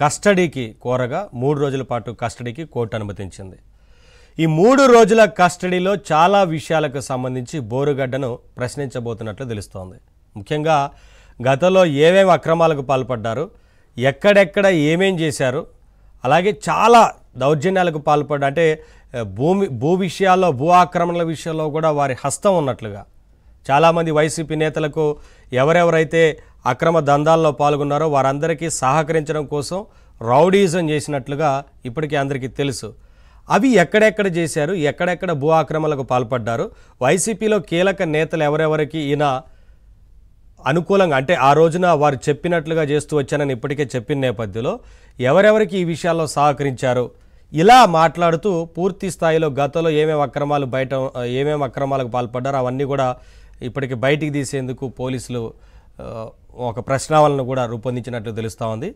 కస్టడీకి కోరగా మూడు రోజుల పాటు కస్టడీకి కోర్టు అనుమతించింది ఈ మూడు రోజుల కస్టడీలో చాలా విషయాలకు సంబంధించి బోరుగడ్డను ప్రశ్నించబోతున్నట్లు తెలుస్తోంది ముఖ్యంగా గతంలో ఏమేమి అక్రమాలకు పాల్పడ్డారు ఎక్కడెక్కడ ఏమేం చేశారు అలాగే చాలా దౌర్జన్యాలకు పాల్పడ్డ అంటే భూమి భూ విషయాల్లో భూ ఆక్రమణల విషయంలో కూడా వారి హస్తం ఉన్నట్లుగా చాలామంది వైసీపీ నేతలకు ఎవరెవరైతే అక్రమ దందాల్లో పాల్గొన్నారో వారందరికీ సహకరించడం కోసం రౌడీజం చేసినట్లుగా ఇప్పటికీ అందరికీ తెలుసు అవి ఎక్కడెక్కడ చేశారు ఎక్కడెక్కడ భూ ఆక్రమణలకు పాల్పడ్డారు వైసీపీలో కీలక నేతలు ఎవరెవరికి ఈయన అనుకూలంగా అంటే ఆ రోజున వారు చెప్పినట్లుగా చేస్తూ వచ్చానని ఇప్పటికే చెప్పిన నేపథ్యంలో ఎవరెవరికి ఈ విషయాల్లో సహకరించారు ఇలా మాట్లాడుతూ పూర్తి స్థాయిలో గతంలో ఏమేమి అక్రమాలు బయట ఏమేమి అక్రమాలకు పాల్పడ్డారు అవన్నీ కూడా ఇప్పటికి బయటికి తీసేందుకు పోలీసులు ఒక ప్రశ్నావళిని కూడా రూపొందించినట్లు తెలుస్తూ ఉంది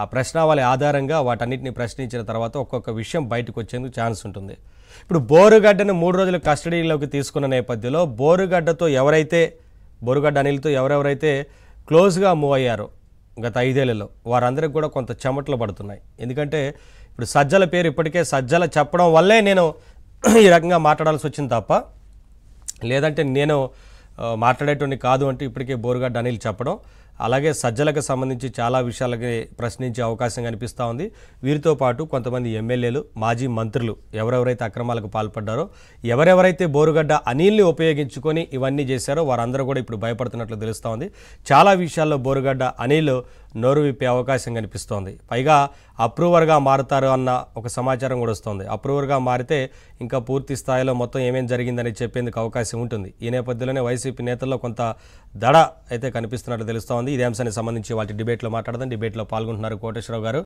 ఆ ప్రశ్నావళి ఆధారంగా వాటన్నిటిని ప్రశ్నించిన తర్వాత ఒక్కొక్క విషయం బయటకు వచ్చేందుకు ఛాన్స్ ఉంటుంది ఇప్పుడు బోరుగడ్డను మూడు రోజులు కస్టడీలోకి తీసుకున్న నేపథ్యంలో బోరుగడ్డతో ఎవరైతే బోరుగడ్డ అనిల్తో ఎవరెవరైతే క్లోజ్గా మూవ్ అయ్యారో గత ఐదేళ్లలో వారందరికి కూడా కొంత చెమటలు పడుతున్నాయి ఎందుకంటే ఇప్పుడు సజ్జల పేరు ఇప్పటికే సజ్జల చెప్పడం వల్లే నేను ఈ రకంగా మాట్లాడాల్సి వచ్చింది తప్ప లేదంటే నేను మాట్లాడేటువంటి కాదు అంటూ ఇప్పటికే బోరుగా డనీల్ చెప్పడం అలాగే సజ్జలకు సంబంధించి చాలా విషయాలకి ప్రశ్నించే అవకాశం కనిపిస్తూ ఉంది వీరితో పాటు కొంతమంది ఎమ్మెల్యేలు మాజీ మంత్రులు ఎవరెవరైతే అక్రమాలకు పాల్పడ్డారో ఎవరెవరైతే బోరుగడ్డ అనిల్ని ఉపయోగించుకొని ఇవన్నీ చేశారో వారందరూ కూడా ఇప్పుడు భయపడుతున్నట్లు తెలుస్తూ ఉంది చాలా విషయాల్లో బోరుగడ్డ అనిల్ నోరు విప్పే అవకాశం కనిపిస్తోంది పైగా అప్రూవర్గా మారుతారు అన్న ఒక సమాచారం కూడా వస్తోంది అప్రూవర్గా మారితే ఇంకా పూర్తి స్థాయిలో మొత్తం ఏమేం జరిగిందని చెప్పేందుకు అవకాశం ఉంటుంది ఈ నేపథ్యంలోనే వైసీపీ నేతల్లో కొంత దడ అయితే కనిపిస్తున్నట్టు తెలుస్తోంది ఇదే అంశానికి సంబంధించి వాటి డిబేట్లో మాట్లాడదాం డిబేట్లో పాల్గొంటున్నారు కోటేశ్వరరావు గారు